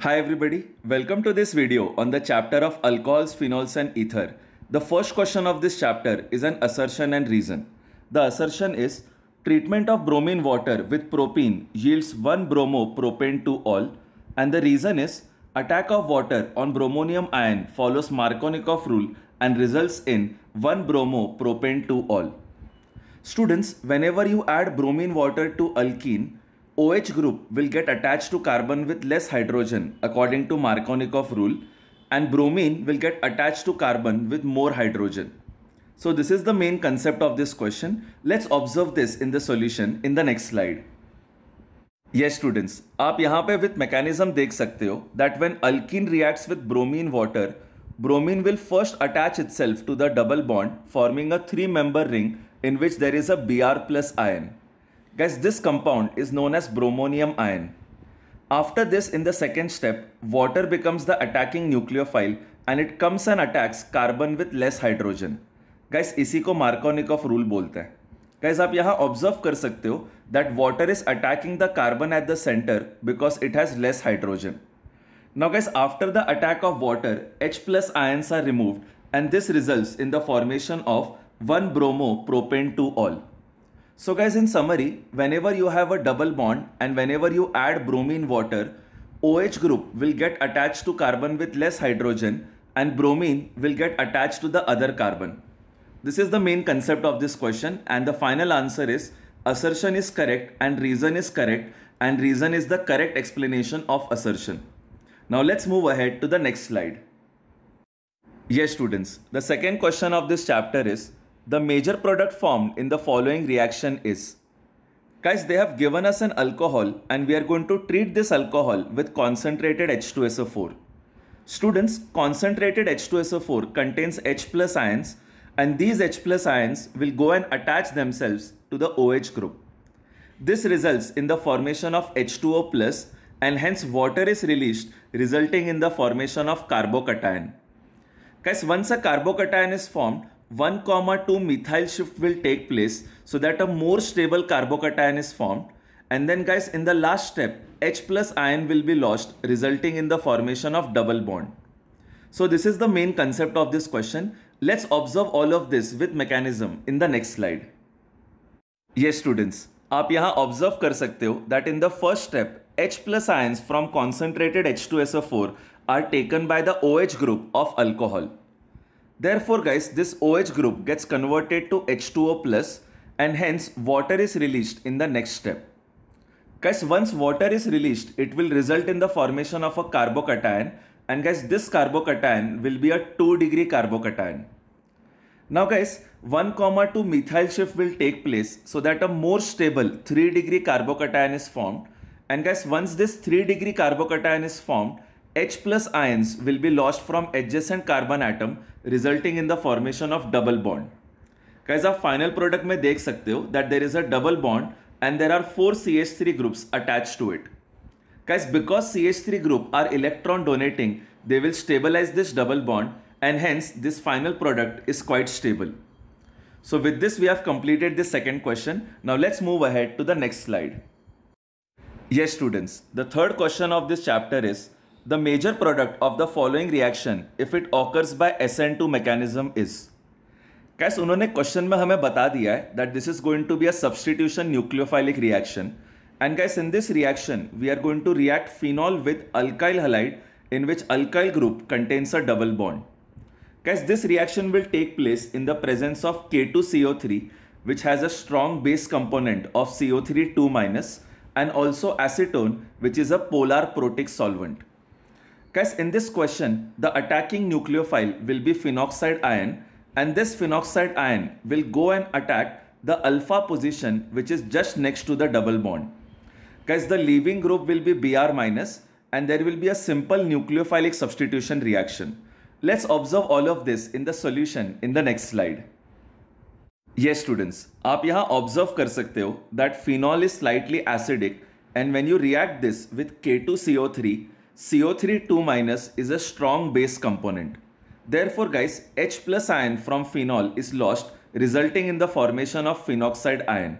Hi everybody, welcome to this video on the chapter of alcohols, phenols and ether. The first question of this chapter is an assertion and reason. The assertion is treatment of bromine water with propene yields 1 bromo propane to all and the reason is attack of water on bromonium ion follows Markovnikov rule and results in 1 bromo propane to all. Students, whenever you add bromine water to alkene, OH group will get attached to carbon with less hydrogen according to Markovnikov rule and bromine will get attached to carbon with more hydrogen. So this is the main concept of this question. Let's observe this in the solution in the next slide. Yes students, you can with mechanism देख that when alkene reacts with bromine water, bromine will first attach itself to the double bond forming a three member ring in which there is a Br plus ion. Guys, this compound is known as bromonium ion. After this, in the second step, water becomes the attacking nucleophile and it comes and attacks carbon with less hydrogen. Guys, इसी को Markovnikov rule बोलते हैं Guys, आप यहाँ observe कर सकते हो that water is attacking the carbon at the center because it has less hydrogen. Now guys, after the attack of water, H plus ions are removed and this results in the formation of 1 bromo propane 2 all. So guys, in summary, whenever you have a double bond and whenever you add bromine water, OH group will get attached to carbon with less hydrogen and bromine will get attached to the other carbon. This is the main concept of this question and the final answer is assertion is correct and reason is correct and reason is the correct explanation of assertion. Now let's move ahead to the next slide. Yes students, the second question of this chapter is the major product formed in the following reaction is Guys, they have given us an alcohol and we are going to treat this alcohol with concentrated H2SO4. Students, concentrated H2SO4 contains H plus ions and these H plus ions will go and attach themselves to the OH group. This results in the formation of H2O plus and hence water is released resulting in the formation of carbocation. Guys, once a carbocation is formed, 1 comma 2 methyl shift will take place so that a more stable carbocation is formed and then guys in the last step H plus ion will be lost resulting in the formation of double bond. So this is the main concept of this question. Let's observe all of this with mechanism in the next slide. Yes students, you can observe कर that in the first step H plus ions from concentrated H2SO4 are taken by the OH group of alcohol. Therefore guys, this OH group gets converted to H2O plus and hence water is released in the next step. Guys, once water is released, it will result in the formation of a carbocation and guys, this carbocation will be a 2 degree carbocation. Now guys, 1 comma 2 methyl shift will take place so that a more stable 3 degree carbocation is formed and guys, once this 3 degree carbocation is formed, H plus ions will be lost from adjacent carbon atom resulting in the formation of double bond. Guys, आप final product में देख सकते that there is a double bond and there are four CH3 groups attached to it. Guys, because CH3 group are electron donating, they will stabilize this double bond and hence this final product is quite stable. So with this, we have completed the second question. Now let's move ahead to the next slide. Yes, students, the third question of this chapter is the major product of the following reaction if it occurs by SN2 mechanism is कैस उन्होंने question में हमें बता दिया है that this is going to be a substitution nucleophilic reaction and guys in this reaction we are going to react phenol with alkyl halide in which alkyl group contains a double bond. Guys, this reaction will take place in the presence of K2CO3 which has a strong base component of CO3 2- and also acetone which is a polar protic solvent. Guys, in this question, the attacking nucleophile will be phenoxide ion and this phenoxide ion will go and attack the alpha position which is just next to the double bond. Guys, the leaving group will be Br minus and there will be a simple nucleophilic substitution reaction. Let's observe all of this in the solution in the next slide. Yes students, you can observe कर that phenol is slightly acidic and when you react this with K2CO3 CO3 2 minus is a strong base component. Therefore guys, H plus ion from phenol is lost resulting in the formation of phenoxide ion.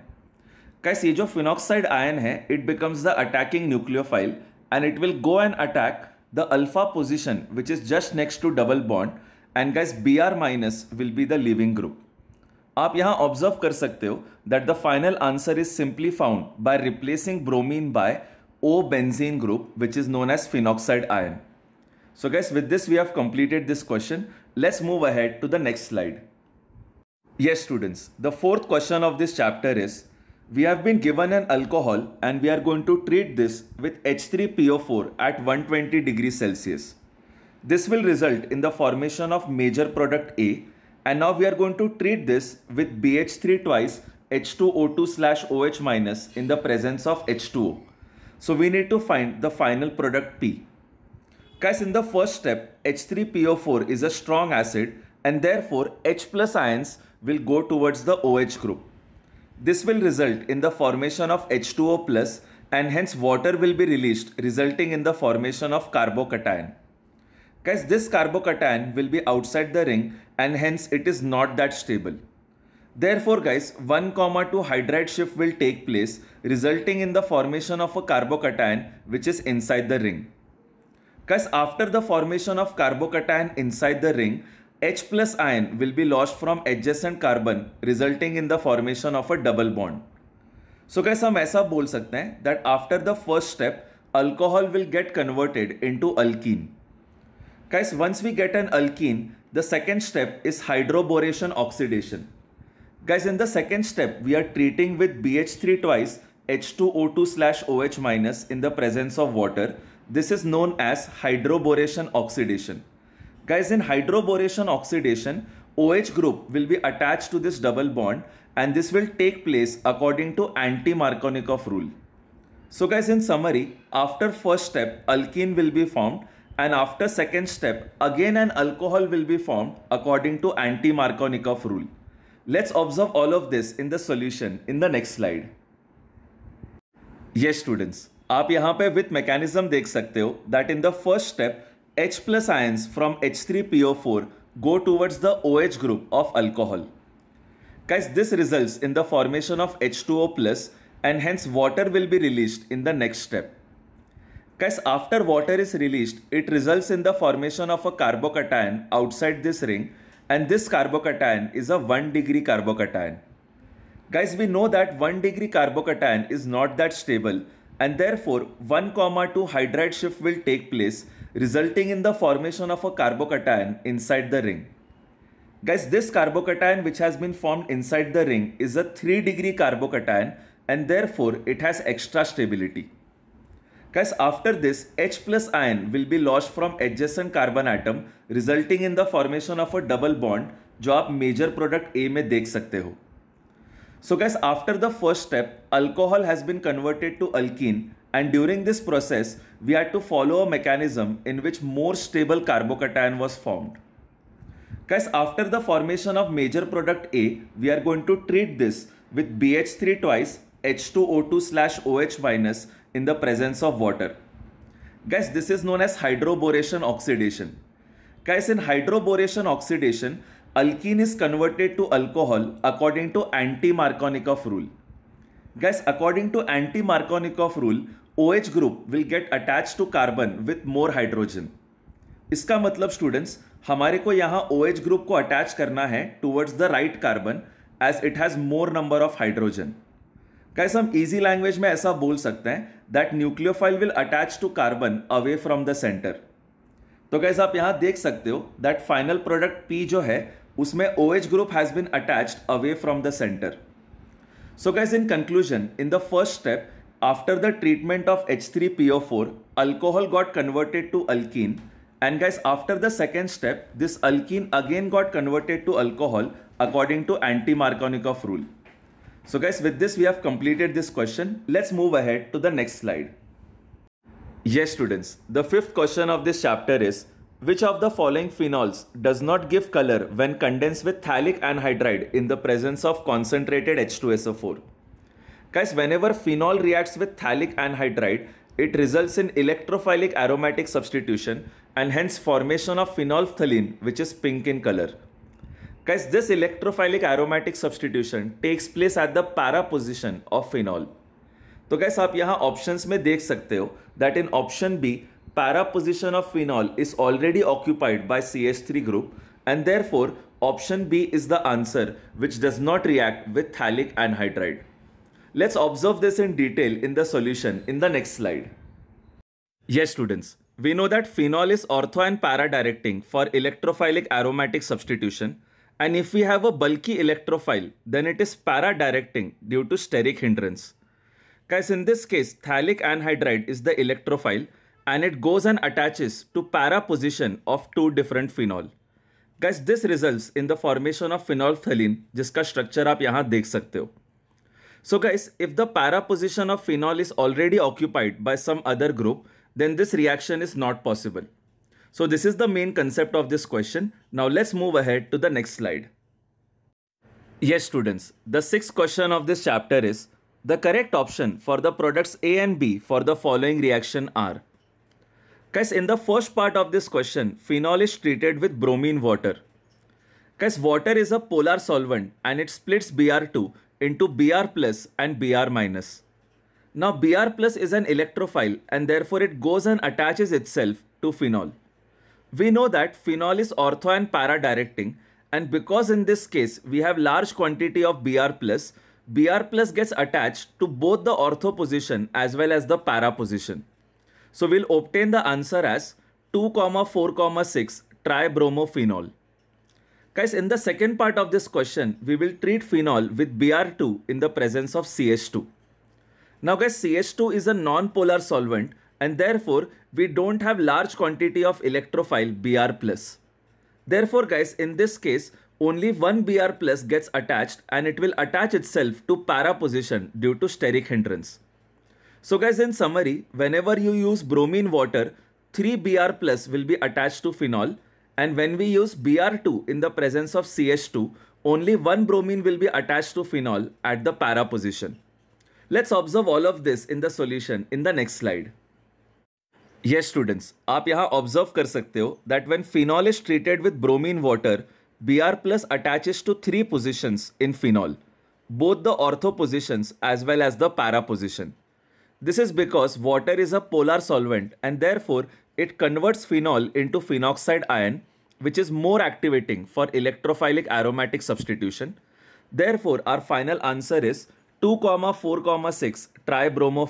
Guys, ये जो phenoxide ion है, it becomes the attacking nucleophile and it will go and attack the alpha position which is just next to double bond and guys Br minus will be the leaving group. आप यहाँ observe कर सकते हो that the final answer is simply found by replacing O benzene group which is known as phenoxide ion. So guys with this we have completed this question. Let's move ahead to the next slide. Yes students, the fourth question of this chapter is we have been given an alcohol and we are going to treat this with H3PO4 at 120 degrees Celsius. This will result in the formation of major product A and now we are going to treat this with BH3 twice H2O2 slash OH minus in the presence of H2O. So we need to find the final product P. Guys, in the first step, H3PO4 is a strong acid and therefore H plus ions will go towards the OH group. This will result in the formation of H2O plus and hence water will be released resulting in the formation of carbocation. Guys, this carbocation will be outside the ring and hence it is not that stable. Therefore guys 1 comma 2 hydride shift will take place resulting in the formation of a carbocation which is inside the ring. Guys after the formation of carbocation inside the ring H plus ion will be lost from adjacent carbon resulting in the formation of a double bond. So guys we can say that after the first step alcohol will get converted into alkene. Guys once we get an alkene the second step is hydroboration oxidation. Guys, in the second step, we are treating with BH3 twice H2O2 slash OH minus in the presence of water. This is known as hydroboration oxidation. Guys, in hydroboration oxidation, OH group will be attached to this double bond and this will take place according to anti-Markovnikov rule. So guys, in summary, after first step, alkene will be formed and after second step, again an alcohol will be formed according to anti-Markovnikov rule. Let's observe all of this in the solution in the next slide. Yes students, आप यहाँ पे with mechanism देख that in the first step H plus ions from H3PO4 go towards the OH group of alcohol. Guys, this results in the formation of H2O plus and hence water will be released in the next step. Guys, after water is released, it results in the formation of a carbocation outside this ring and this carbocation is a 1 degree carbocation. Guys, we know that 1 degree carbocation is not that stable and therefore 1 comma 2 hydride shift will take place resulting in the formation of a carbocation inside the ring. Guys, this carbocation which has been formed inside the ring is a 3 degree carbocation and therefore it has extra stability. Guys, after this, H plus ion will be lost from adjacent carbon atom resulting in the formation of a double bond जो आप major product ए में देख सकते हो So, guys, after the first step, alcohol has been converted to alkene, and during this process we had to follow a mechanism in which more stable carbocation was formed. Guys, after the formation of major product A, we are going to treat this with BH3 twice, H2O2 slash OH minus in the presence of water. Guys, this is known as hydroboration oxidation. Guys, in hydroboration oxidation, alkene is converted to alcohol according to anti-Markovnikov rule. Guys, according to anti-Markovnikov rule, OH group will get attached to carbon with more hydrogen. इसका मतलब students हमारे को यहाँ O OH group को attach करना है towards the right carbon as it has more number of hydrogen कैसे हम इजी लैंग्वेज में ऐसा बोल सकते हैं that nucleophile will attach to carbon away from the centre तो कैसे आप यहां देख सकते हो दैट फाइनल प्रोडक्ट पी जो है उसमें O H group has been attached away from the centre so guys in conclusion in the first step after the treatment of H three P O four alcohol got converted to alkene and guys after the second step this alkene again got converted to alcohol according to anti Markovnikov rule So guys, with this we have completed this question. Let's move ahead to the next slide. Yes students, the fifth question of this chapter is, which of the following phenols does not give color when condensed with phthalic anhydride in the presence of concentrated H2SO4? Guys, whenever phenol reacts with phthalic anhydride, it results in electrophilic aromatic substitution and hence formation of phenolphthalein which is pink in color. Guys, this electrophilic aromatic substitution takes place at the para position of phenol. So, guys, you can see में in सकते हो that in para position of phenol is already occupied by CH3 group and therefore option B is the answer which does not react with phthalic anhydride. Let's observe this in detail in the solution in the next slide. Yes students, we know that phenol is ortho and para directing for electrophilic aromatic substitution and if we have a bulky electrophile, then it is paradirecting due to steric hindrance. Guys, in this case, thalic anhydride is the electrophile and it goes and attaches to para position of two different phenol. Guys, this results in the formation of phenolphthalein, जिसका structure आप यहाँ देख सकते So guys, if the para position of phenol is already occupied by some other group, then this reaction is not possible. So this is the main concept of this question. Now let's move ahead to the next slide. Yes students, the sixth question of this chapter is the correct option for the products A and B for the following reaction are. Guys, in the first part of this question, phenol is treated with bromine water. Guys, water is a polar solvent and it splits Br2 into Br plus and Br minus. Now Br plus is an electrophile and therefore it goes and attaches itself to phenol. We know that phenol is ortho and para directing and because in this case we have large quantity of Br plus, Br plus gets attached to both the ortho position as well as the para position. So we'll obtain the answer as 2, 4, 6 6 tribromophene. Guys, in the second part of this question, we will treat phenol with Br2 in the presence of CH2. Now guys, CH2 is a non-polar solvent and therefore we don't have large quantity of electrophile Br+. Therefore guys in this case only one Br plus gets attached and it will attach itself to para position due to steric hindrance. So guys in summary, whenever you use bromine water, 3 Br plus will be attached to phenol and when we use Br2 in the presence of CH2, only one bromine will be attached to phenol at the para position. Let's observe all of this in the solution in the next slide. Yes students आप यहाँ observe कर सकते हो that when phenol is treated with bromine water B R plus attaches to three positions in phenol both the ortho positions as well as the para position this is because water is a polar solvent and therefore it converts phenol into phenoxide ion which is more activating for electrophilic aromatic substitution therefore our final answer is two comma four comma six tri bromo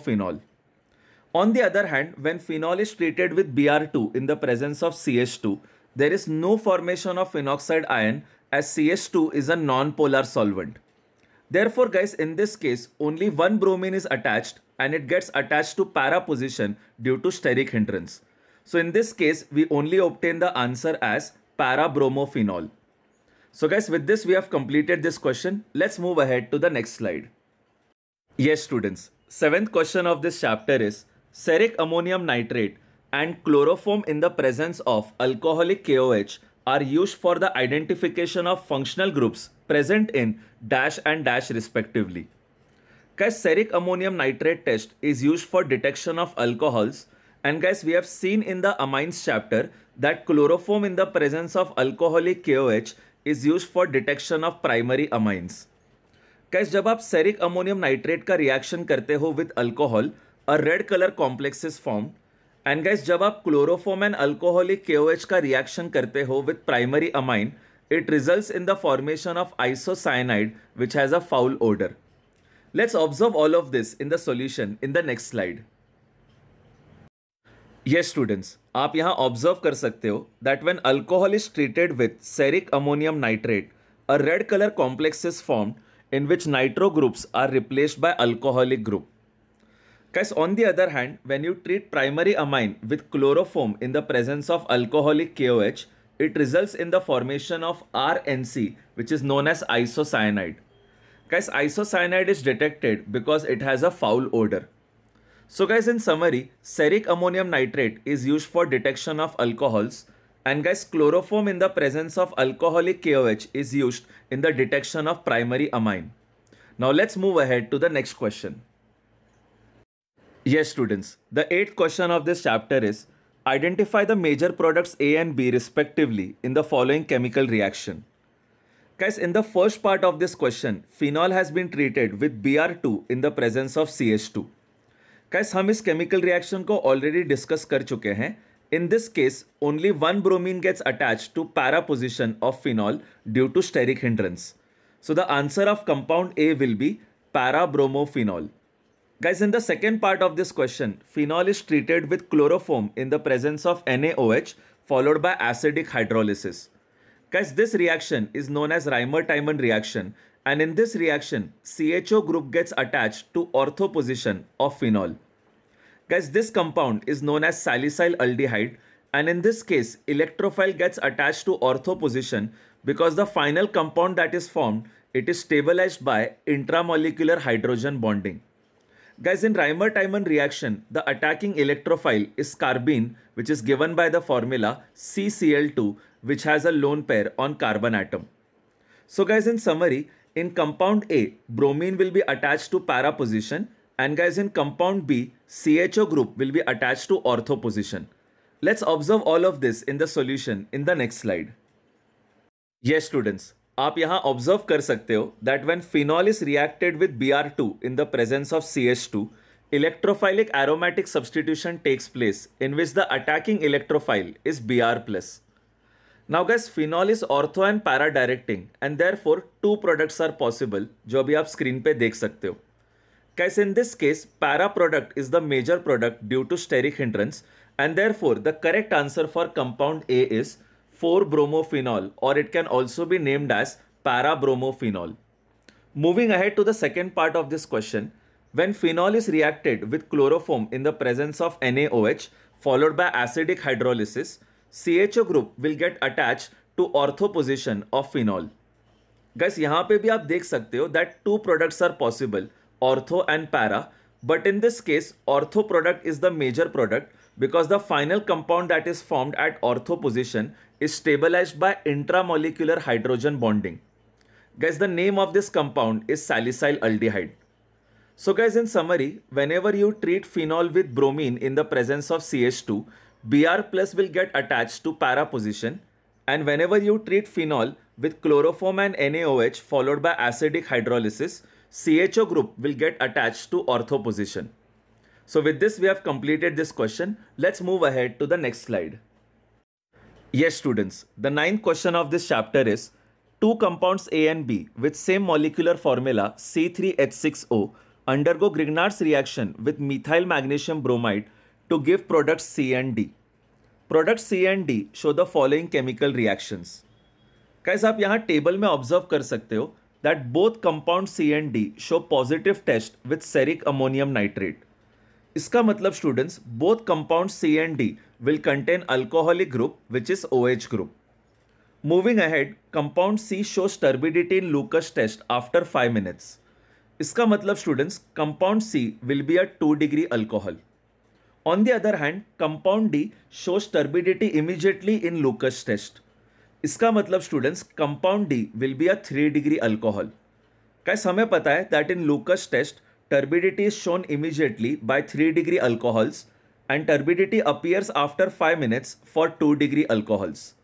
On the other hand, when phenol is treated with Br2 in the presence of CH2, there is no formation of phenoxide ion as CH2 is a non-polar solvent. Therefore guys, in this case, only one bromine is attached and it gets attached to para position due to steric hindrance. So in this case, we only obtain the answer as para bromophenol. So guys, with this we have completed this question. Let's move ahead to the next slide. Yes students, seventh question of this chapter is ceric ammonium nitrate and chloroform in the presence of alcoholic K O H are use for the identification of functional groups present in dash and dash respectively guys ceric ammonium nitrate test is use for detection of alcohols and guys we have seen in the amines chapter that chloroform in the presence of alcoholic K O H is use for detection of primary amines guys जब आप ceric ammonium nitrate का reaction करते हो with alcohol a red colour complex form and guys जब आप chloroform and alcoholic K O H का reaction करते हो with primary amine it result in the formation of isocyanide which has a foul odour let's observe all of this in the solution in the next slide ये students आप यहाँ observe कर सकते हो that when alcohol is treated with ceric ammonium nitrate a red colour complex is formed in which nitro groups are replace by alcoholic group Guys, on the other hand, when you treat primary amine with chloroform in the presence of alcoholic KOH, it results in the formation of RNC, which is known as isocyanide. Guys, isocyanide is detected because it has a foul odor. So guys, in summary, seric ammonium nitrate is used for detection of alcohols and guys, chloroform in the presence of alcoholic KOH is used in the detection of primary amine. Now let's move ahead to the next question. Yes, students. The eighth question of this chapter is Identify the major products A and B respectively in the following chemical reaction. Guys, in the first part of this question, phenol has been treated with Br2 in the presence of CH2. Guys, we chemical reaction को already discussed कर चुके हैं In this case, only one bromine gets attached to para position of phenol due to steric hindrance. So the answer of compound A will be para-bromophenol. Guys, in the second part of this question, phenol is treated with chloroform in the presence of NaOH followed by acidic hydrolysis. Guys, this reaction is known as Reimer-Tiemann reaction and in this reaction, CHO group gets attached to ortho position of phenol. Guys, this compound is known as salicyl aldehyde and in this case, electrophile gets attached to ortho position because the final compound that is formed, it is stabilized by intramolecular hydrogen bonding. Guys, in Reimer-Tiemann reaction, the attacking electrophile is carbene, which is given by the formula CCl2, which has a lone pair on carbon atom. So guys, in summary, in compound A, bromine will be attached to para position and guys, in compound B, CHO group will be attached to ortho position. Let's observe all of this in the solution in the next slide. Yes, students. आप यहां observe कर सकते हो that when phenol is reacted with B R two in the presence of C S two electrophilic aromatic substitution takes place in which the attacking electrophile is B R plus now guys phenol is ortho and para directing and therefore two products are possible जो अभी आप screen पे देख सकते हो guys in this case para product is the major product due to steric हिंड्रंस and therefore the correct answer for compound A is 4-bromophenol or it can also be named as para-bromophenol. Moving ahead to the second part of this question, when phenol is reacted with chloroform in the presence of NaOH followed by acidic hydrolysis, CHO group will get attached to ortho position of phenol. Guys, यहाँ पे भी आप देख सकते that two products are possible, ortho and para, but in this case, ortho product is the major product because the final compound that is formed at ortho position is stabilized by intramolecular hydrogen bonding. Guys, the name of this compound is salicyl aldehyde. So guys, in summary, whenever you treat phenol with bromine in the presence of CH2, Br plus will get attached to para position and whenever you treat phenol with chloroform and NaOH followed by acidic hydrolysis, CHO group will get attached to ortho position. So with this, we have completed this question. Let's move ahead to the next slide. Yes, students, the ninth question of this chapter is two compounds A and B with same molecular formula C3H6O undergo Grignard's reaction with methyl magnesium bromide to give products C and D. Products C and D show the following chemical reactions. Guys, you can observe in the table सकते हो that both compound C and D show positive test with ceric इसका मतलब students both compound C and D will contain alcoholic group which is O H group moving ahead compound C show turbidity in Lucas test after five minutes इसका मतलब students compound C will be a two degree alcohol on the other hand compound D shows turbidity immediately in Lucas test इसका मतलब students compound D will be a three degree alcohol कैसे हमें पता है that in Lucas test Turbidity is shown immediately by 3 degree alcohols and turbidity appears after 5 minutes for 2 degree alcohols.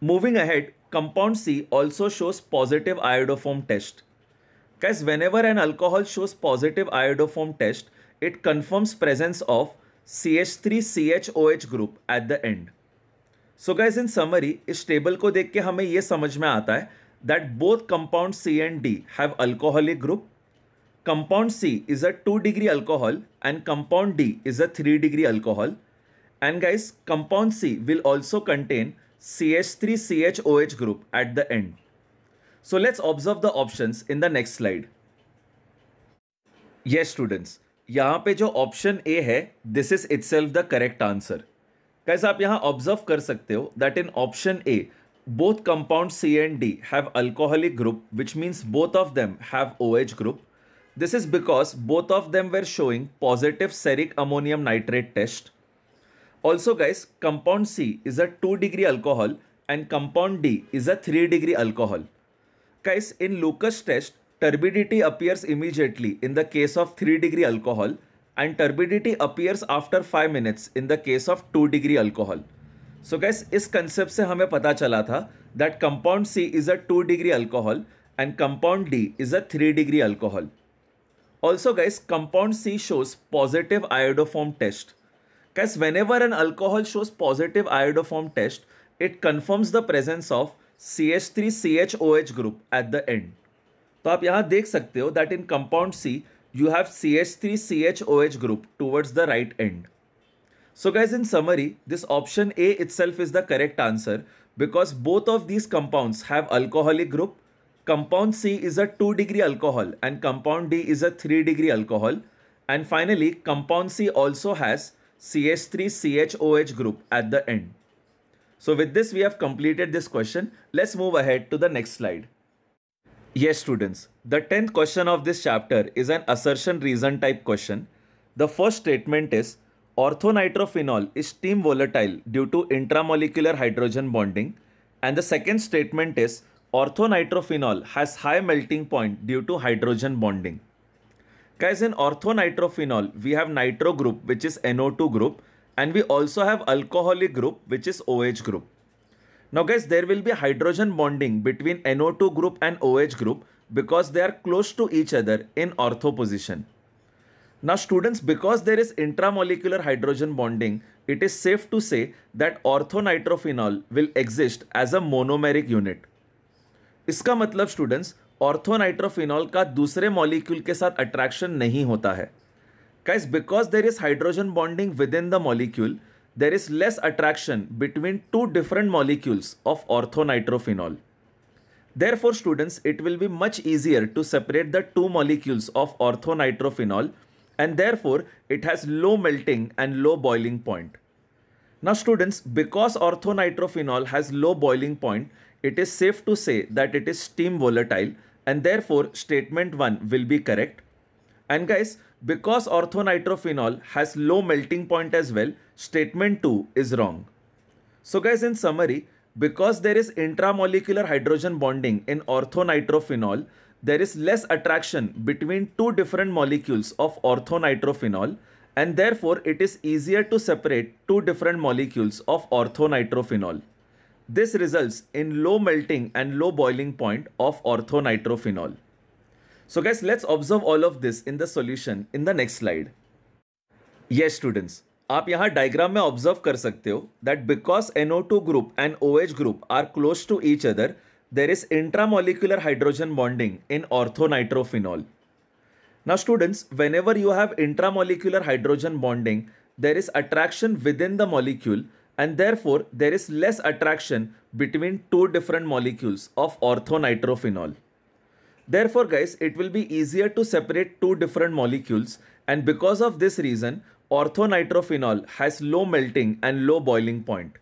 Moving ahead, compound C also shows positive iodoform test. Guys, whenever an alcohol shows positive iodoform test, it confirms presence of CH3CHOH group at the end. So guys in summary इस table को देख के हमें यह समझ में आता है that both compound C and D have alcoholic group compound C is a 2 degree alcohol and compound D is a 3 degree alcohol. And guys, compound C will also contain CH3CHOH group at the end. So let's observe the options in the next slide. Yes students, यहाँ पे जो option A है this is it the correct answer कैसे आप यहाँ observe कर सकते हो that in option A both compound C and D have alcoholic group, which means both of them have OH group. This is because both of them were showing positive seric ammonium nitrate test. Also guys, compound C is a 2 degree alcohol and compound D is a 3 degree alcohol. Guys, in Lucas test, turbidity appears immediately in the case of 3 degree alcohol and turbidity appears after 5 minutes in the case of 2 degree alcohol. So guys, this concept से hame पता that compound C is a 2 degree alcohol and compound D is a 3 degree alcohol. Also guys, compound C shows positive iodoform test. Guys, whenever an alcohol shows positive iodoform test, it confirms the presence of CH3CHOH group at the end. So, you can see सकते हो that in compound C you have C H three C H O H guys, in summary, this option A itself is the correct answer because both of these compounds have alcoholic group Compound C is a 2 degree alcohol and compound D is a 3 degree alcohol. And finally, compound C also has CH3CHOH group at the end. So with this, we have completed this question. Let's move ahead to the next slide. Yes, students, the 10th question of this chapter is an assertion reason type question. The first statement is, orthonitrophenol is steam volatile due to intramolecular hydrogen bonding. And the second statement is, Orthonitrophenol has high melting point due to hydrogen bonding. Guys, in orthonitrophenol, we have nitro group which is NO2 group and we also have alcoholic group which is OH group. Now guys, there will be hydrogen bonding between NO2 group and OH group because they are close to each other in ortho position. Now students, because there is intramolecular hydrogen bonding, it is safe to say that orthonitrophenol will exist as a monomeric unit. इसका मतलब students orthonitrophenol का दूसरे molecule के साथ attraction नहीं होता है guys because there is hydrogen bonding within the molecule there is less attraction between two different molecules of orthonitrophenol therefore students it will be much easier to separate the two molecules of orthonitrophenol and therefore it has low melting and low boiling point ना students because orthonitrophenol has low boiling point it is safe to say that it is steam volatile and therefore statement 1 will be correct. And guys, because orthonitrophenol has low melting point as well, statement 2 is wrong. So guys, in summary, because there is intramolecular hydrogen bonding in orthonitrophenol, there is less attraction between two different molecules of orthonitrophenol and therefore it is easier to separate two different molecules of orthonitrophenol. This results in low melting and low boiling point of ortho nitrophenol. So guys, let's observe all of this in the solution in the next slide. Yes students, आप यहाँ diagram में observe कर सकते हो NO2 group and OH group are close to each other, there is intramolecular hydrogen bonding in ortho nitrophenol. Now students, whenever you have intramolecular hydrogen bonding, there is attraction within the molecule and therefore there is less attraction between two different molecules of orthonitrophenol. Therefore guys, it will be easier to separate two different molecules and because of this reason, orthonitrophenol has low melting and low boiling point.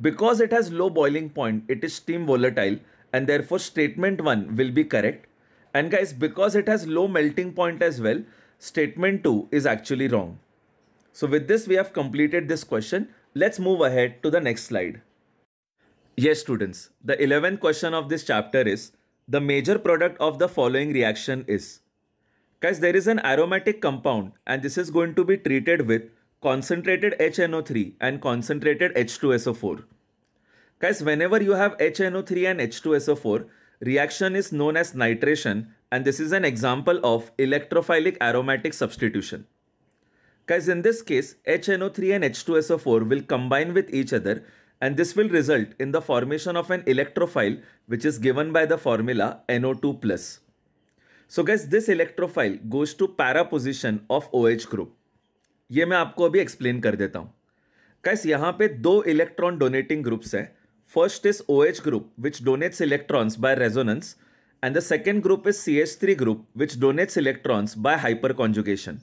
Because it has low boiling point, it is steam volatile and therefore statement 1 will be correct. And guys, because it has low melting point as well, statement 2 is actually wrong. So with this, we have completed this question. Let's move ahead to the next slide. Yes, students, the 11th question of this chapter is the major product of the following reaction is. Guys, there is an aromatic compound and this is going to be treated with concentrated HNO3 and concentrated H2SO4. Guys, whenever you have HNO3 and H2SO4, reaction is known as nitration and this is an example of electrophilic aromatic substitution. Guys, in this case, HNO3 and H2SO4 will combine with each other and this will result in the formation of an electrophile which is given by the formula NO2+. So guys, this electrophile goes to para position of OH group. ये मैं आपको अभी explain कर देता हूँ कैस यहाँ पे दो इलेक्ट्रॉन डोनेटिंग ग्रुप्स हैं first is O H group which donates electrons by resonance and the second group is C H three group which donates electrons by hyperconjugation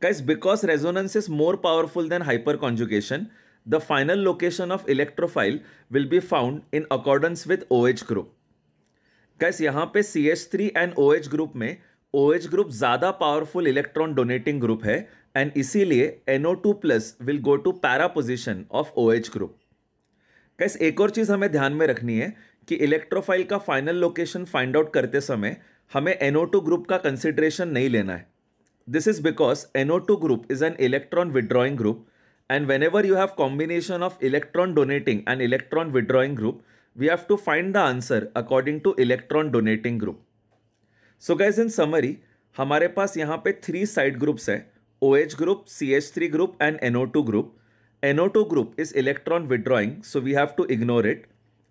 Guys, because resonance is more powerful than hyperconjugation, the final location of electrophile will be found in accordance with OH group. Guys, yahan pe CH3 and OH group mein OH group zyada powerful electron donating group hai and isiliye NO2 plus will go to para position of OH group. Guys, ek aur cheez hame dhyan mein rakhni hai कि electrophile का final location find out करते समय हमें NO two group का consideration नहीं लेना है This is because NO2 group is an electron withdrawing group and whenever you have combination of electron donating and electron withdrawing group, we have to find the answer according to electron donating group. So guys in summary, हमारे पास यहाँ पे three side groups हैं OH group, CH3 group and NO2 group. NO2 group is electron withdrawing so we have to ignore it.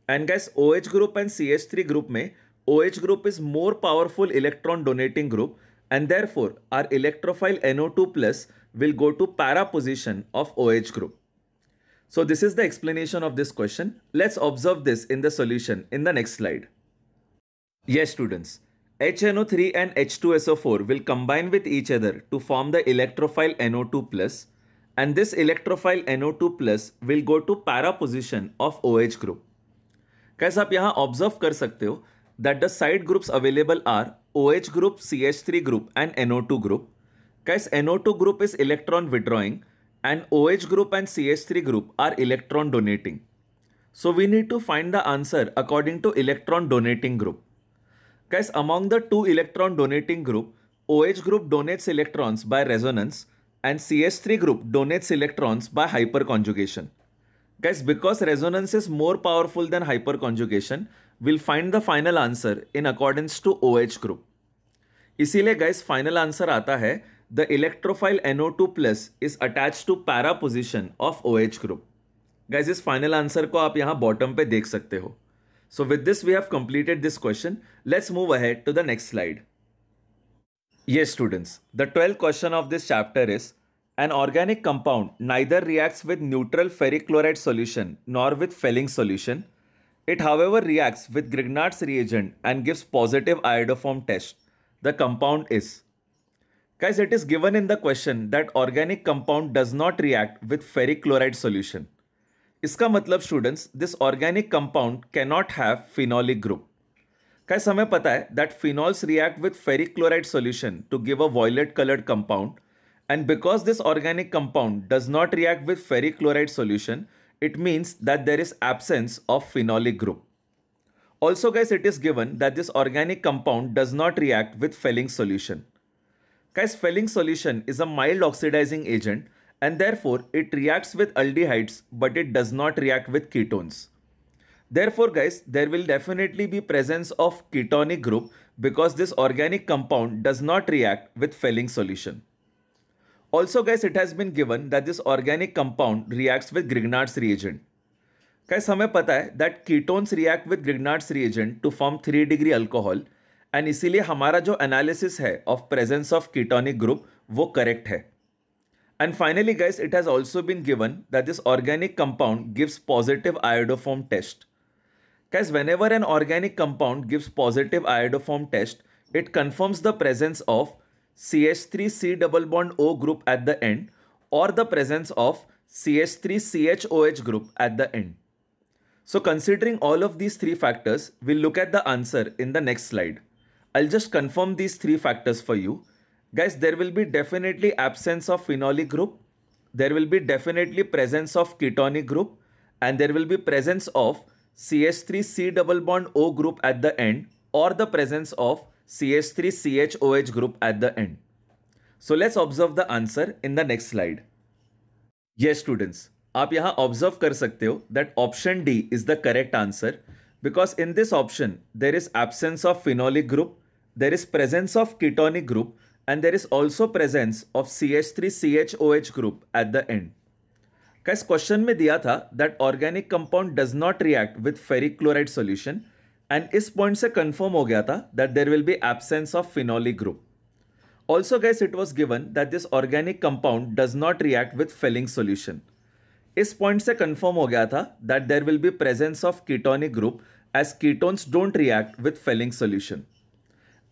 And guys OH group and CH3 group में OH group is more powerful electron donating group and therefore our electrophile NO2 plus will go to para position of OH group. So this is the explanation of this question. Let's observe this in the solution in the next slide. Yes students, HNO3 and H2SO4 will combine with each other to form the electrophile NO2 plus and this electrophile NO2 plus will go to para position of OH group. Guys, आप यहाँ observe कर सकते हो that the side groups available are OH group, CH3 group and NO2 group. Guys, NO2 group is electron withdrawing and OH group and CH3 group are electron donating. So we need to find the answer according to electron donating group. Guys, among the two electron donating group, OH group donates electrons by resonance and CH3 group donates electrons by hyperconjugation. Guys, because resonance is more powerful than hyperconjugation, we'll find the final answer in accordance to OH group. इसीलिए guys final answer आता है the electrophile NO two plus is attach to para position of O H group guys इस final answer को आप यहाँ bottom पे देख सकते हो so with this we have completed this question let's move ahead to the next slide ये students the twelfth question of this chapter is an organic compound neither reacts with neutral ferric solution nor with Fehling solution it however reacts with Grignard's reagent and gives positive iodoform test the compound is. Guys, it is given in the question that organic compound does not react with ferric chloride solution. Iska matlab students, this organic compound cannot have phenolic group. Guys, hame pata hai that phenols react with ferric chloride solution to give a violet colored compound. And because this organic compound does not react with ferric chloride solution, it means that there is absence of phenolic group. Also guys, it is given that this organic compound does not react with Felling solution. Guys, Felling solution is a mild oxidizing agent and therefore it reacts with aldehydes but it does not react with ketones. Therefore guys, there will definitely be presence of ketonic group because this organic compound does not react with Felling solution. Also guys, it has been given that this organic compound reacts with Grignard's reagent. कैसे हमें पता है that ketones react with Grignard's reagent to form three degree alcohol and इसीलिए हमारा जो analysis है of presence of ketonic group वो correct है and finally guys it has also been given that this organic compound gives positive iodoform test guys whenever an organic compound gives positive iodoform test it confirms the presence of C H three C double bond O group at the and और the presence of C H three C H O H group at the end So considering all of these three factors, we'll look at the answer in the next slide. I'll just confirm these three factors for you. Guys, there will be definitely absence of phenolic group. There will be definitely presence of ketonic group. And there will be presence of CH3C double bond O group at the end or the presence of CH3CHOH group at the end. So let's observe the answer in the next slide. Yes, students. आप यहाँ observe कर सकते हो that option D is the correct answer because in this option there is absence of phenolic group there is presence of ketonic group and there is also presence of C H three C H O H group at the का इस question में दिया था that organic compound does not react with ferric chloride solution and इस point से confirm हो गया था that there will B absence of phenolic group also guys it was given that this organic compound does not react with Fehling solution इस point से confirm हो गया था that there will be presence of ketonic group as ketones don't react with Fehling solution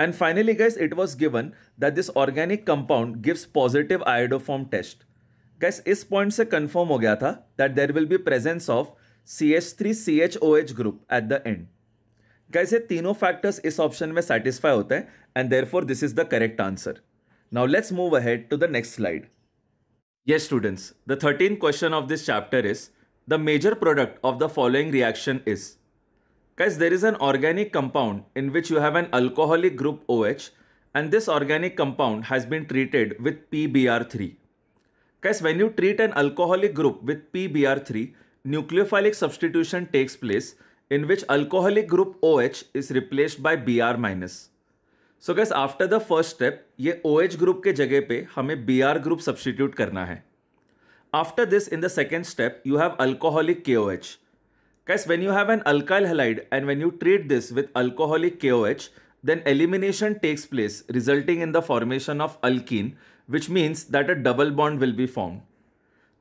and finally guys it was given that this organic compound gives positive iodoform test guys इस point से confirm हो गया था that there will be presence of C H three C H O H group at the end guys ये तीनों factors इस option में satisfy होते हैं and therefore this is the correct answer now let's move ahead to the next slide Yes, students, the 13th question of this chapter is the major product of the following reaction is. Guys, there is an organic compound in which you have an alcoholic group OH and this organic compound has been treated with PBr3. Guys, when you treat an alcoholic group with PBr3, nucleophilic substitution takes place in which alcoholic group OH is replaced by Br minus. So guys after the first step ये O H group के जगह पे हमें B are group substitute करना है after this in the second step you have alcoholic K O H guys when you have an alkyl halide and when you treat this with alcoholic K O H then elimination takes place resulting in the formation of alkene which means that a double bond will be form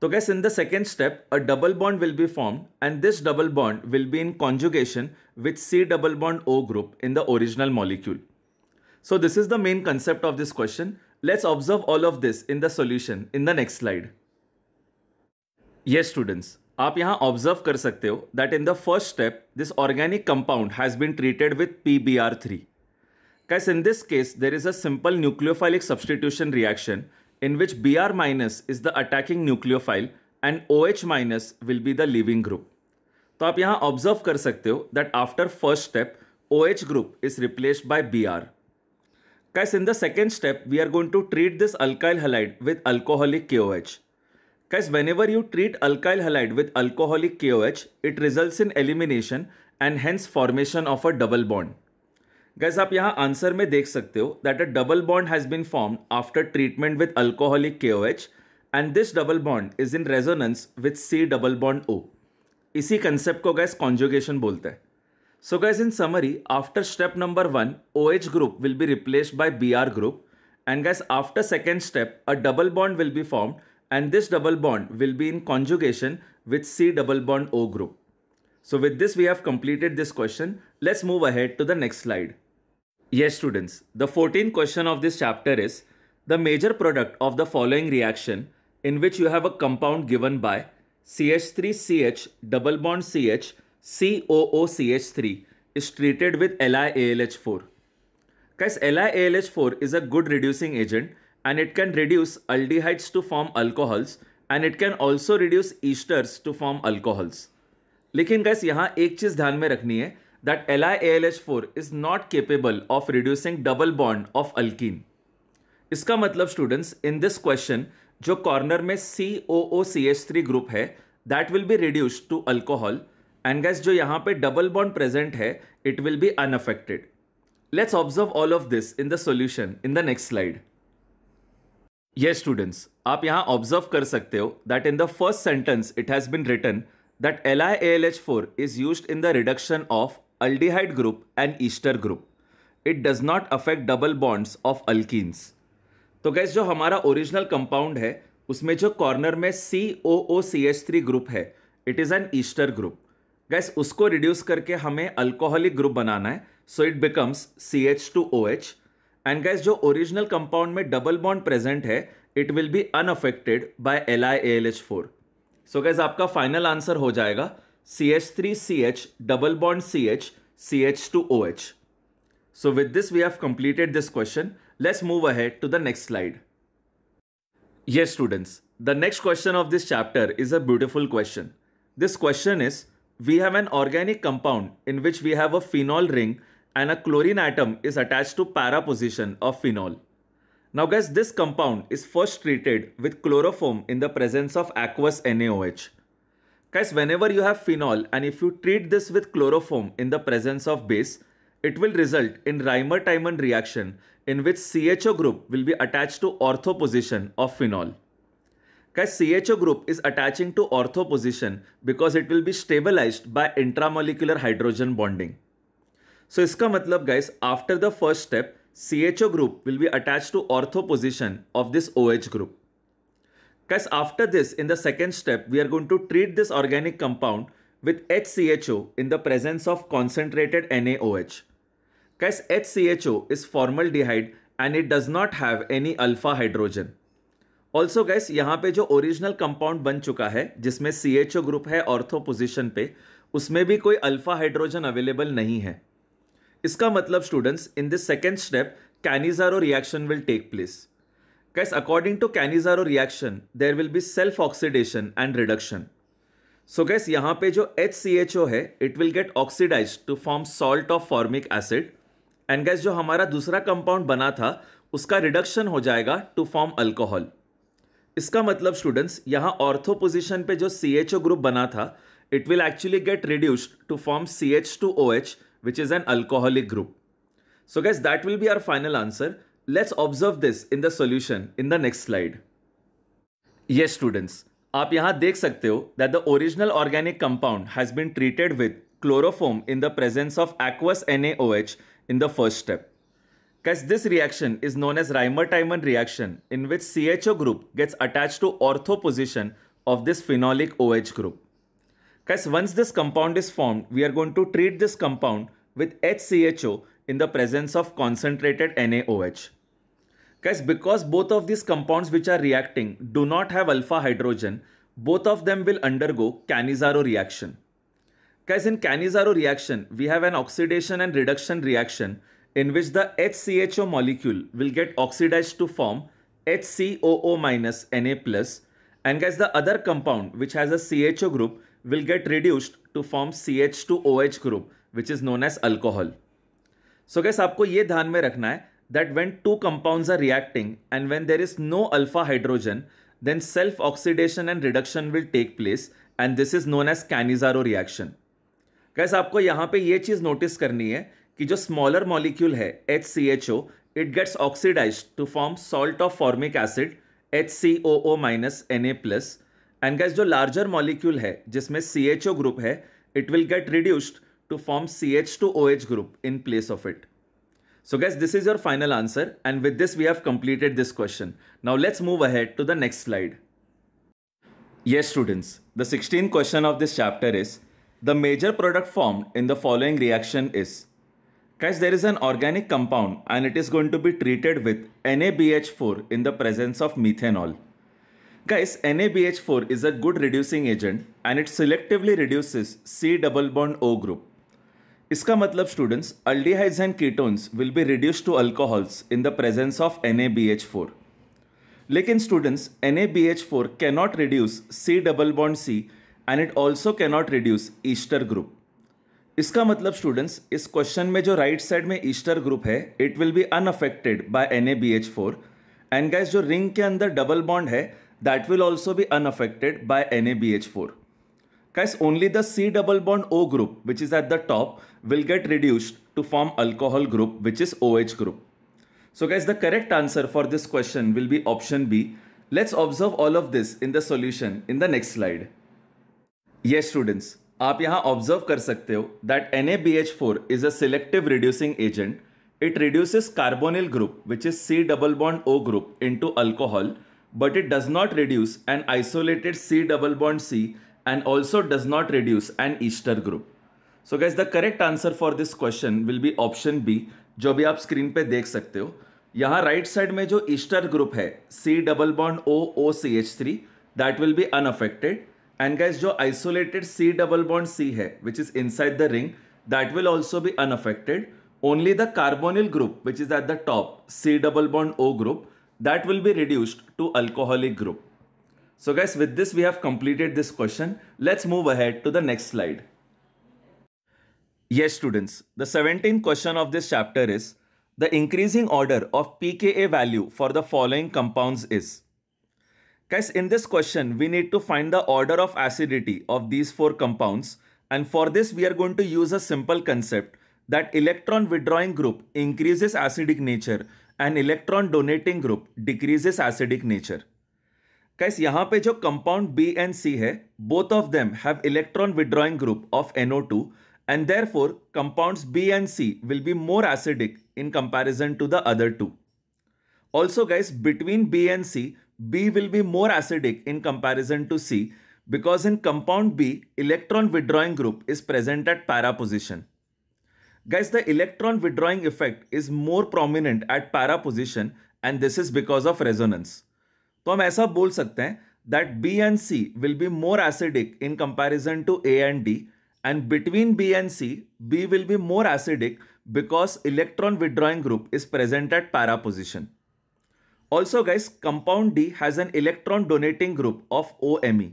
तो guys in the second step a double bond will be form and this double bond will be in conjugation with C double bond O group in the original molecule So this is the main concept of this question. Let's observe all of this in the solution in the next slide. Yes students, आप यहाँ observe कर सकते हो that in the first step this organic compound has been treated with P B R three guys in this case there is a simple nucleophilic substitution reaction in which Br is the attacking nucleophile and OH will be the leaving group. तो आप यहाँ observe कर सकते हो that after first step OH group is replaced by Br. Guys, in the second step, we are going to treat this alkyl halide with alcoholic KOH. Guys, whenever you treat alkyl halide with alcoholic KOH, it results in elimination and hence formation of a double bond. Guys, आप यहाँ answer में देख सकते हो that a double bond has been form after treatment with alcoholic K O H and this double bond is in resonance with C double bond O इसी concept को gas conjugation बोलते हैं So guys, in summary, after step number one, OH group will be replaced by BR group. And guys, after second step, a double bond will be formed and this double bond will be in conjugation with C double bond O group. So with this, we have completed this question. Let's move ahead to the next slide. Yes, students, the 14th question of this chapter is the major product of the following reaction in which you have a compound given by CH3CH double bond CH C O O C H three is treated with L I A L H four guys L I A L H four is a good reducing agent and it can reduce aldehydes to form alcohols and it can also reduce esters to form alcohols लेकिन guys यहाँ एक चीज़ ध्यान में रखनी है that L I A L H four is not capable of reducing double bond of alkene इसका मतलब स्टूडेंट्स इन दिस क्वेश्चन जो कॉर्नर में C O O C H three group है that will be reduce to alcohol and guys जो यहाँ पे double bond present है it will be unaffected let's observe all of this in the solution in the next slide ये students आप यहाँ observe कर सकते हो that in the first sentence it has been written that L I A L H four is use in the reduction of aldehyde group and ester group it does not affect double bonds of अल्किस तो guys जो हमारा original compound है उसमें जो corner में C O O C H three group है it is an ester group guys उसको रिड्यूस करके हमें अल्कोहलिक ग्रुप बनाना है so it becomes C H two O H and guys जो ओरिजिनल कंपाउंड में डबल बॉन्ड प्रेजेंट है it will be unaffected by L I A L H four so guys आपका final answer हो जाएगा C H three C H double bond C H C H two O H so with this we have completed this question let's move ahead to the next slide ये students the next question of this chapter is a beautiful question this question is we have an organic compound in which we have a phenol ring and a chlorine atom is attached to para position of phenol. Now guys, this compound is first treated with chloroform in the presence of aqueous NaOH. Guys, whenever you have phenol and if you treat this with chloroform in the presence of base, it will result in Reimer-Tymon reaction in which CHO group will be attached to ortho position of phenol. Guys, CHO group is attaching to ortho position because it will be stabilized by intramolecular hydrogen bonding. So इसका मतलब guys, after the first step, CHO group will be attached to ortho position of this OH group. Guys, after this, in the second step, we are going to treat this organic compound with HCHO in the presence of concentrated NaOH. Guys, HCHO is formaldehyde and it does not have any alpha hydrogen. Also guys यहाँ पे जो original compound बन चुका है जिसमें C H O group है ortho position पे उसमें भी कोई अल्फा हाइड्रोजन अवेलेबल नहीं है इसका मतलब students in this second step Cannizzaro reaction will take place guys according to Cannizzaro reaction there will be self oxidation and reduction so guys यहाँ पे जो एच सी एच ओ है it will get oxidise to form salt of formic acid and guys जो हमारा दूसरा compound बना था उसका रिडक्शन हो जाएगा टू फॉर्म अल्कोहल इसका मतलब स्टूडेंट्स यहाँ ऑर्थो पोजिशन पे जो सी एच ओ ग्रुप बना था it will actually get reduced to form C H two O H which is an alcoholic group so guys that will be our final answer let's observe this in the solution in the next slide ये students आप यहाँ देख सकते हो that the original organic compound has been treated with chloroform in the presence of aqueous N A O H in the first step Guys, this reaction is known as Reimer-Tiemann reaction in which CHO group gets attached to ortho position of this phenolic OH group. Guys, once this compound is formed, we are going to treat this compound with HCHO in the presence of concentrated NaOH. Guys, because both of these compounds which are reacting do not have alpha hydrogen, both of them will undergo Cannizzaro reaction. Guys, in Cannizzaro reaction, we have an oxidation and reduction reaction in which the HCHO molecule will get oxidized to form HCOO minus Na plus and guys the other compound which has a CHO group will get reduced to form CH2OH group which is known as alcohol. So guys आपको ये ध्यान में रखना है that when two compounds are reacting and when there is no alpha hydrogen then self oxidation and reduction will take place and this is known as Cannizzaro reaction. guys आपको यहाँ पे ये चीज़ नोटिस करनी है कि जो smaller molecule है H it gets oxidized to form salt of formic acid HCOO Na. Acid H C O O minus N A plus and guys जो लार्जर मॉलिक्यूल है जिसमें सी एच ओ ग्रुप है it will get reduced So guys, this is your final answer and with this we have completed this question. Now let's move ahead to the next slide. Yes students, the 16th question of this chapter is, the major product formed in the following reaction is Guys, there is an organic compound and it is going to be treated with NaBH4 in the presence of methanol. Guys, NaBH4 is a good reducing agent and it selectively reduces C double bond O group. इसका matlab students aldehydes and ketones will be reduced to alcohols in the presence of NaBH4. लेकिन students nabh NaBH4 cannot reduce C double bond C and it also cannot reduce ester group. इसका मतलब students इस question में जो right right side में ester group है it will be unaffected by N A B H four and guys जो ring के अंदर डबल बॉन्ड है that will also be unaffected by N A B H four guys only the c double bond o group which is at the top will get reduced to form alcohol group which is oh group so guys the correct answer for this question will be option b let's observe all of this in the solution in the next slide yes students आप यहाँ observe कर सकते हो that N A B H four is a selective reducing agent it reduces carbonyl group which is C double bond O group into alcohol but it does not reduce an isolated C double bond C and also does not reduce an ester group so guys the correct answer for this question will be option B जो भी आप screen पर देख सकते हो यहाँ right side में जो ईस्टर ग्रुप है C double bond O O C H three that will be unaffected And guys, जो isolated C double bond C है which is inside the ring that will also be unaffected only the carbonyl group which is at the top C double bond O group that will be reduced to alcoholic group. So guys, with this we have completed this question. Let's move ahead to the next slide. Yes students, the 17th question of this chapter is, the increasing order of pKa value for the following compounds is. Guys, in this question, we need to find the order of acidity of these four compounds. And for this, we are going to use a simple concept that electron withdrawing group increases acidic nature and electron donating group decreases acidic nature. Guys, यहाँ पे जो compound B and C है both of them have electron withdrawing group of NO2 and therefore compounds B and C will be more acidic in comparison to the other two. Also guys, between B and C, B will be more acidic in comparison to C because in compound B, electron withdrawing group is present at para position. Guys, the electron withdrawing effect is more prominent at para position and this is because of resonance. So we can say that B and C will be more acidic in comparison to A and D and between B and C, B will be more acidic because electron withdrawing group is present at para position. Also guys, compound D has an electron donating group of OMe.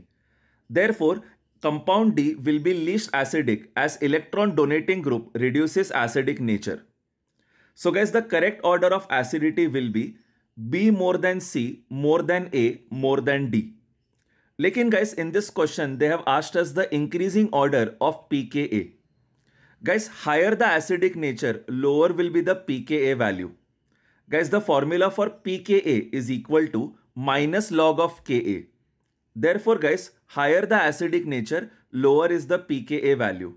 Therefore, compound D will be least acidic as electron donating group reduces acidic nature. So guys, the correct order of acidity will be B more than C, more than A, more than D. Lekin guys, in this question, they have asked us the increasing order of pKa. Guys, higher the acidic nature, lower will be the pKa value. Guys, the formula for pKa is equal to minus log of Ka. Therefore, guys, higher the acidic nature, lower is the pKa value.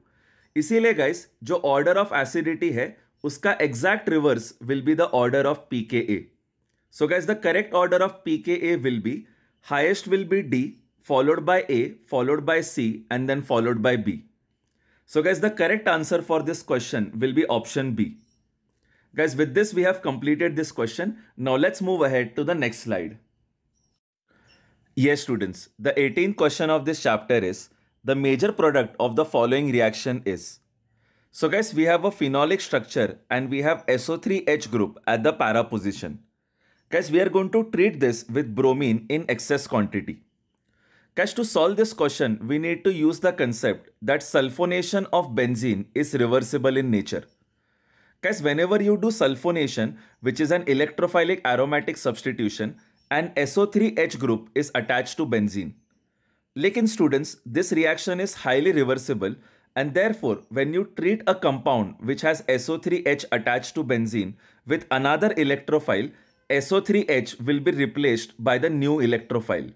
इसीलिए guys, जो order of acidity है उसका exact reverse will be the order of pKa. So, guys, the correct order of pKa will be highest will be D, followed by A, followed by C, and then followed by B. So guys, the correct answer for this question will be option B. Guys, with this, we have completed this question. Now let's move ahead to the next slide. Yes, students, the 18th question of this chapter is, the major product of the following reaction is. So guys, we have a phenolic structure and we have SO3H group at the para position. Guys, we are going to treat this with bromine in excess quantity. Guys, to solve this question, we need to use the concept that sulfonation of benzene is reversible in nature. Guys, whenever you do sulfonation, which is an electrophilic aromatic substitution, an SO3H group is attached to benzene. in students, this reaction is highly reversible and therefore when you treat a compound which has SO3H attached to benzene with another electrophile, SO3H will be replaced by the new electrophile.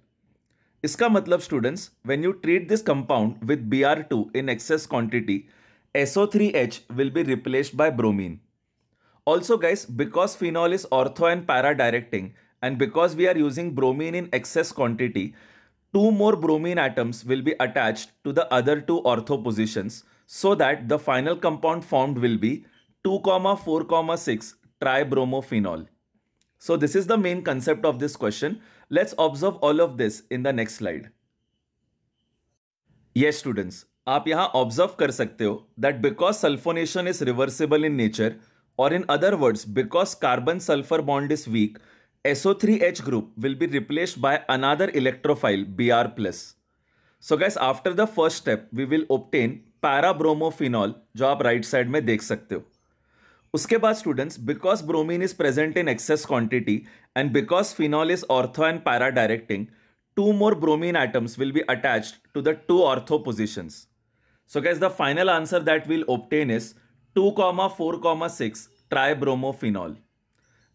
इसका matlab students, when you treat this compound with Br2 in excess quantity, SO3H will be replaced by bromine. Also guys, because phenol is ortho and para directing and because we are using bromine in excess quantity, two more bromine atoms will be attached to the other two ortho positions so that the final compound formed will be 2, 4, 6 tribromophenol. So this is the main concept of this question. Let's observe all of this in the next slide. Yes students, आप यहाँ observe कर सकते हो that because sulphonation is reversible in nature और in other words because carbon sulphur bond is weak S O three H group will be replace by another electrophile B R plus so guys after the first step we will obtain parabromophenol जो आप right right side में देख सकते हो उसके बाद students because bromine is present in excess quantity and because phenol is ortho and para directing two more bromine atoms will be attached to the two ortho positions So guys, the final answer that we'll obtain is 2, 4, 6 tribromophenol.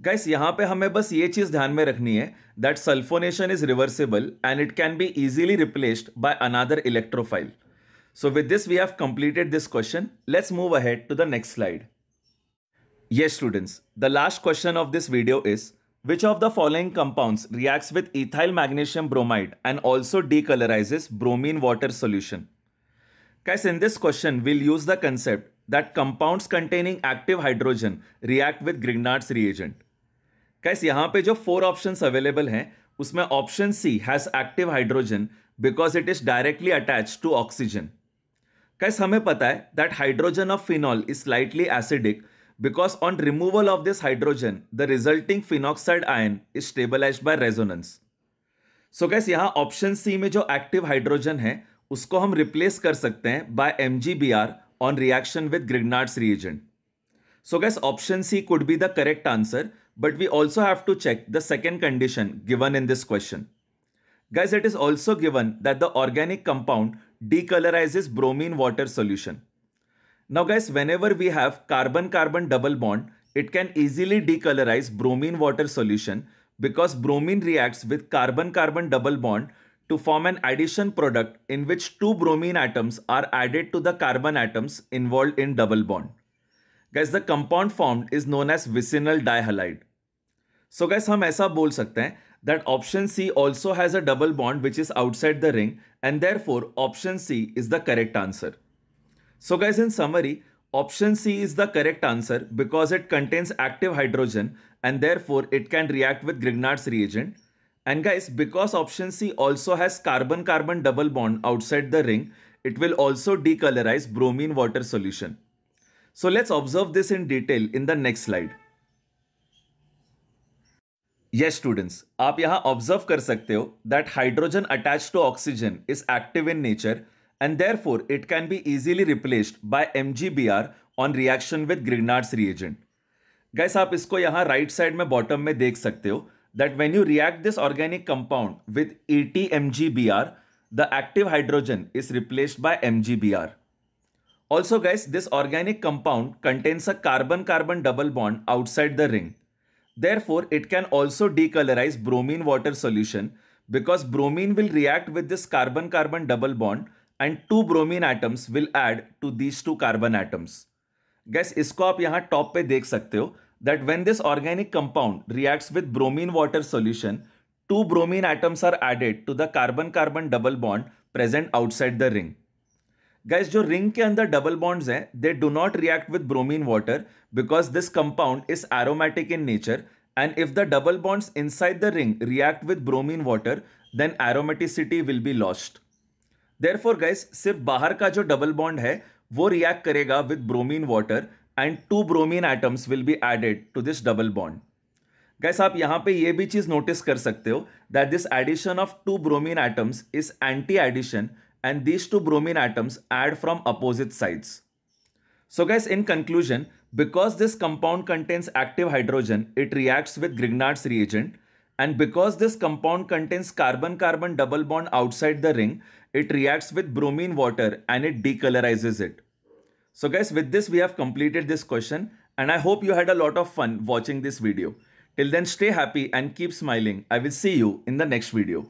Guys, यहाँ पे हमें बस ये चीज ध्यान that sulfonation is reversible and it can be easily replaced by another electrophile. So with this we have completed this question. Let's move ahead to the next slide. Yes students, the last question of this video is which of the following compounds reacts with ethyl magnesium bromide and also decolorizes bromine water solution? Guys, in this question, we'll use the concept that compounds containing active hydrogen react with Grignard's reagent. Guys, यहाँ पे जो four options available हैं उसमें option C has active hydrogen because it is directly attached to oxygen. Guys, हमें पता है that hydrogen of phenol is slightly acidic because on removal of this hydrogen, the resulting phenoxide ion is stabilized by resonance. So guys, यहाँ option C में जो active hydrogen है उसको हम replace कर सकते हैं by M G B R on reaction with Grignard's reagent so guys option C could be the correct answer but we also have to check the second condition given in this question guys it is also given that the organic compound decolourises bromine water solution now guys whenever we have carbon carbon double bond it can easily decolourise bromine water solution because bromine reacts with carbon carbon double bond to form an addition product in which two bromine atoms are added to the carbon atoms involved in double bond. Guys, the compound formed is known as vicinal dihalide. So guys, we can say that option C also has a double bond which is outside the ring and therefore option C is the correct answer. So guys, in summary, option C is the correct answer because it contains active hydrogen and therefore it can react with Grignard's reagent and guys, because option C also has carbon-carbon double bond outside the ring, it will also decolorize bromine water solution. So let's observe this in detail in the next slide. Yes students, you observe कर that hydrogen attached to oxygen is active in nature and therefore it can be easily replaced by MgBr on reaction with Grignard's reagent. Guys, आप इसको यहाँ right side में bottom में देख सकते that when you react this organic compound with 80 mgbr, the active hydrogen is replaced by mgbr. Also guys, this organic compound contains a carbon-carbon double bond outside the ring. Therefore, it can also decolorize bromine water solution because bromine will react with this carbon-carbon double bond and two bromine atoms will add to these two carbon atoms. Guys, इसको आप यहाँ top pe dekh sakte ho that when this organic compound reacts with bromine water solution, two bromine atoms are added to the carbon carbon double bond present outside the ring. Guys, the ring ke andar double bonds hai, they do not react with bromine water because this compound is aromatic in nature. And if the double bonds inside the ring react with bromine water, then aromaticity will be lost. Therefore, guys, sirf bahar ka double bond hai, wo react with bromine water and two bromine atoms will be added to this double bond. Guys आप यहाँ पे ये भी चीज़ notice कर सकते हो that this addition of two bromine atoms is anti addition and these two bromine atoms add these two bromine atoms So guys, in conclusion, because this compound contains active hydrogen, it reacts with Grignard's reagent. And because this compound contains carbon-carbon double bond outside the ring, it reacts with bromine water and it decolorizes it. So guys, with this, we have completed this question and I hope you had a lot of fun watching this video. Till then, stay happy and keep smiling. I will see you in the next video.